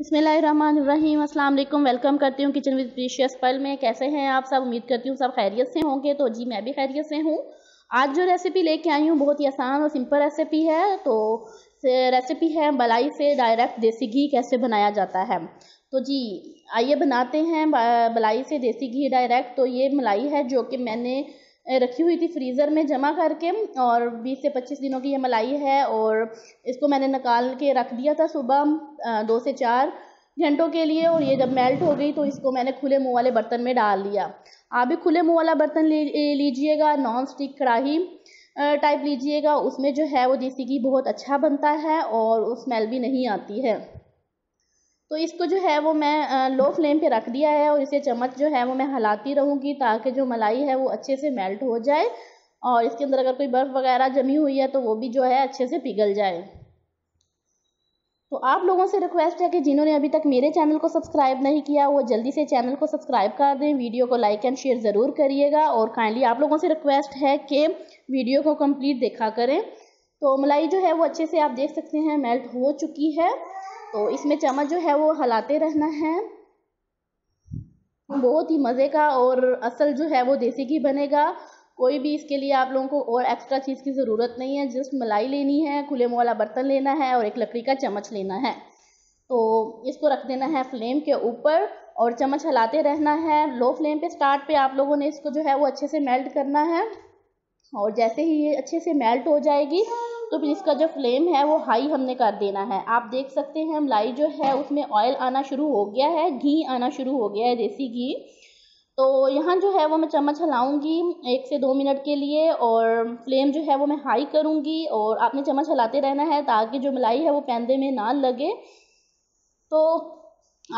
बसमीम अस्सलाम वालेकुम वेलकम करती हूँ किचन विद प्रीशियस पल में कैसे हैं आप सब उम्मीद करती हूँ सब खैरियत से होंगे तो जी मैं भी खैरियत से हूँ आज जो रेसिपी लेके आई हूँ बहुत ही आसान और सिंपल रेसिपी है तो रेसिपी है बलाई से डायरेक्ट देसी घी कैसे बनाया जाता है तो जी आइए बनाते हैं बलाई से देसी घी डायरेक्ट तो ये मलाई है जो कि मैंने रखी हुई थी फ्रीज़र में जमा करके और 20 से 25 दिनों की ये मलाई है और इसको मैंने निकाल के रख दिया था सुबह दो से चार घंटों के लिए और ये जब मेल्ट हो गई तो इसको मैंने खुले मुँह वाले बर्तन में डाल दिया आप भी खुले मुँह वाला बर्तन ले लीजिएगा नॉन स्टिक कढ़ाही टाइप लीजिएगा उसमें जो है वो देसी घी बहुत अच्छा बनता है और स्मेल भी नहीं आती है तो इसको जो है वो मैं लो फ्लेम पे रख दिया है और इसे चम्मच जो है वो मैं हलाती रहूँगी ताकि जो मलाई है वो अच्छे से मेल्ट हो जाए और इसके अंदर अगर कोई बर्फ़ वगैरह जमी हुई है तो वो भी जो है अच्छे से पिघल जाए तो आप लोगों से रिक्वेस्ट है कि जिन्होंने अभी तक मेरे चैनल को सब्सक्राइब नहीं किया वो जल्दी से चैनल को सब्सक्राइब कर दें वीडियो को लाइक एंड शेयर ज़रूर करिएगा और काइंडली आप लोगों से रिक्वेस्ट है कि वीडियो को कंप्लीट देखा करें तो मलाई जो है वो अच्छे से आप देख सकते हैं मेल्ट हो चुकी है तो इसमें चम्मच जो है वो हलाते रहना है बहुत ही मज़े का और असल जो है वो देसी घी बनेगा कोई भी इसके लिए आप लोगों को और एक्स्ट्रा चीज़ की ज़रूरत नहीं है जस्ट मलाई लेनी है खुले मुँह वाला बर्तन लेना है और एक लकड़ी का चम्मच लेना है तो इसको रख देना है फ्लेम के ऊपर और चम्मच हलाते रहना है लो फ्लेम पे स्टार्ट पे आप लोगों ने इसको जो है वो अच्छे से मेल्ट करना है और जैसे ही ये अच्छे से मेल्ट हो जाएगी तो फिर इसका जो फ्लेम है वो हाई हमने कर देना है आप देख सकते हैं मलाई जो है उसमें ऑयल आना शुरू हो गया है घी आना शुरू हो गया है देसी घी तो यहाँ जो है वो मैं चम्मच हिलाऊंगी एक से दो मिनट के लिए और फ्लेम जो है वो मैं हाई करूँगी और आपने चम्मच हिलाते रहना है ताकि जो मलाई है वो पैंदे में ना लगे तो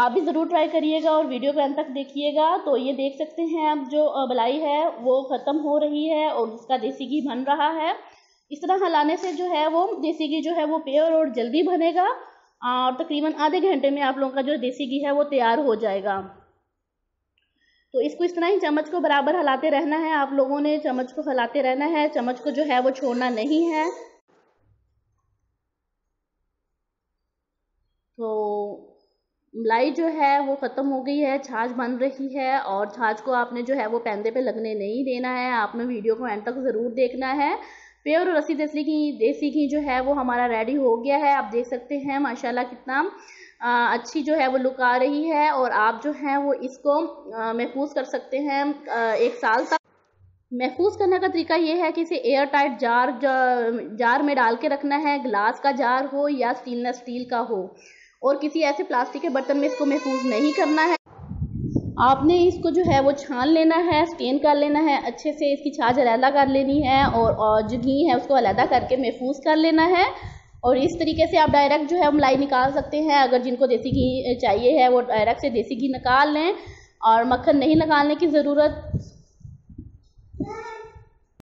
आप भी ज़रूर ट्राई करिएगा और वीडियो के अंत तक देखिएगा तो ये देख सकते हैं अब जो मलाई है वो ख़त्म हो रही है और उसका देसी घी बन रहा है इस तरह हलाने से जो है वो देसी घी जो है वो प्योर और जल्दी बनेगा और तकरीबन आधे घंटे में आप लोगों का जो देसी घी है वो तैयार हो जाएगा तो इसको इस तरह ही चम्मच को बराबर हलाते रहना है आप लोगों ने चम्मच को हलाते रहना है चम्मच को जो है वो छोड़ना नहीं है तो मलाई जो है वो ख़त्म हो गई है छाछ बन रही है और छाछ को आपने जो है वो पैंदे पे लगने नहीं देना है आपने वीडियो को एंड तक ज़रूर देखना है प्योर और रस्सी देसी घी देसी घी जो है वो हमारा रेडी हो गया है आप देख सकते हैं माशाल्लाह कितना आ, अच्छी जो है वो लुक आ रही है और आप जो है वो इसको महफूज कर सकते हैं आ, एक साल तक महफूज करने का तरीका ये है कि इसे एयर टाइट जार जार में डाल के रखना है ग्लास का जार हो या स्टेनलेस स्टील का हो और किसी ऐसे प्लास्टिक के बर्तन में इसको महफूज नहीं करना है आपने इसको जो है वो छान लेना है स्टेन कर लेना है अच्छे से इसकी छाछ अलहदा कर लेनी है और, और जो घी है उसको अलहदा करके महफूज कर लेना है और इस तरीके से आप डायरेक्ट जो है मलाई निकाल सकते हैं अगर जिनको देसी घी चाहिए है वो डायरेक्ट से देसी घी निकाल लें और मक्खन नहीं निकालने की ज़रूरत